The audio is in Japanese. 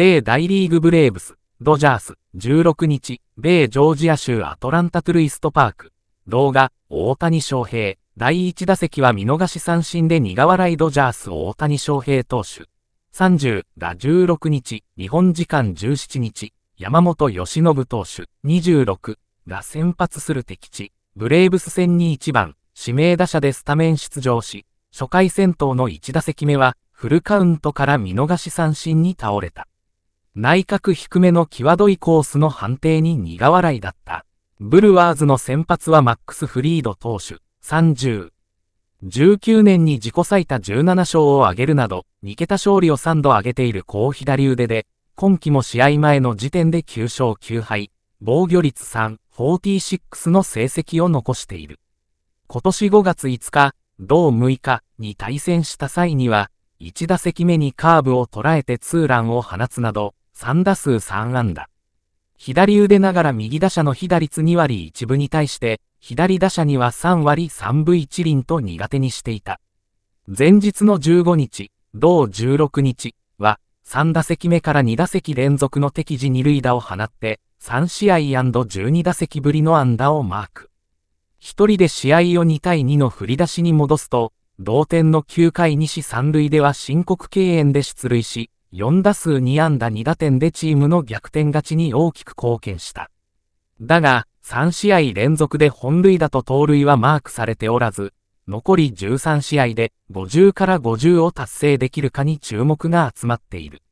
米大リーグブレーブス、ドジャース、16日、米ジョージア州アトランタトゥルイストパーク。動画、大谷翔平、第1打席は見逃し三振で苦笑いドジャース大谷翔平投手。30が16日、日本時間17日、山本由伸投手。26が先発する敵地、ブレーブス戦に1番、指名打者でスタメン出場し、初回戦闘の1打席目は、フルカウントから見逃し三振に倒れた。内角低めの際どいコースの判定に苦笑いだった。ブルワーズの先発はマックス・フリード投手、30。19年に自己最多17勝を挙げるなど、2桁勝利を3度挙げている高左腕で、今季も試合前の時点で9勝9敗、防御率3、46の成績を残している。今年5月5日、同6日に対戦した際には、1打席目にカーブを捉えてツーランを放つなど、3打数3安打。左腕ながら右打者の被打率2割1分に対して、左打者には3割3分1厘と苦手にしていた。前日の15日、同16日は、3打席目から2打席連続の敵時二塁打を放って、3試合 &12 打席ぶりの安打をマーク。一人で試合を2対2の振り出しに戻すと、同点の9回2死3塁では申告敬遠で出塁し、4打数2安打2打点でチームの逆転勝ちに大きく貢献した。だが、3試合連続で本塁打と盗塁はマークされておらず、残り13試合で50から50を達成できるかに注目が集まっている。